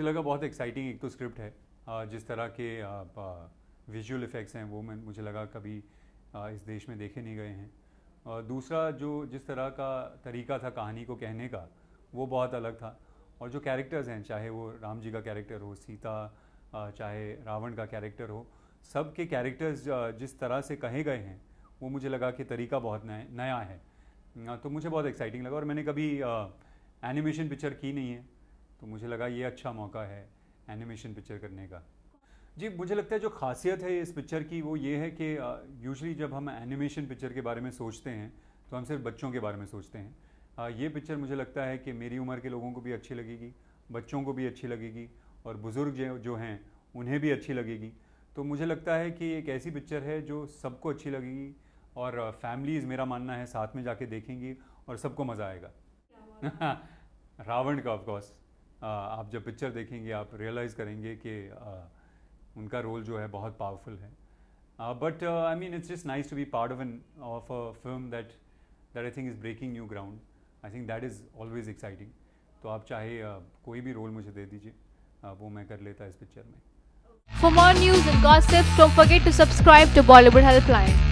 मुझे लगा बहुत एक्साइटिंग एक तो स्क्रिप्ट है जिस तरह के विजुअल इफ़ेक्ट्स हैं वो मैं मुझे लगा कभी इस देश में देखे नहीं गए हैं और दूसरा जो जिस तरह का तरीका था कहानी को कहने का वो बहुत अलग था और जो कैरेक्टर्स हैं चाहे वो राम जी का कैरेक्टर हो सीता चाहे रावण का कैरेक्टर हो सब के कैरेक्टर्स जिस तरह से कहे गए हैं वो मुझे लगा कि तरीका बहुत नया है तो मुझे बहुत एक्साइटिंग लगा और मैंने कभी एनिमेशन पिक्चर की नहीं है तो मुझे लगा ये अच्छा मौका है एनिमेशन पिक्चर करने का जी मुझे लगता है जो खासियत है इस पिक्चर की वो ये है कि यूजली जब हम एनिमेशन पिक्चर के बारे में सोचते हैं तो हम सिर्फ बच्चों के बारे में सोचते हैं आ, ये पिक्चर मुझे लगता है कि मेरी उम्र के लोगों को भी अच्छी लगेगी बच्चों को भी अच्छी लगेगी और बुज़ुर्ग जो, जो हैं उन्हें भी अच्छी लगेगी तो मुझे लगता है कि एक ऐसी पिक्चर है जो सबको अच्छी लगेगी और फैमिलीज़ मेरा मानना है साथ में जाके देखेंगी और सबको मज़ा आएगा रावण का ऑफकोर्स आप जब पिक्चर देखेंगे आप रियलाइज़ करेंगे कि उनका रोल जो है बहुत पावरफुल है but I mean it's just nice to be part of an of a film that that I think is breaking new ground I think that is always exciting तो आप चाहे कोई भी रोल मुझे दे दीजिए वो मैं कर लेता इस पिक्चर में for more news and gossip don't forget to subscribe to Bollywood helpline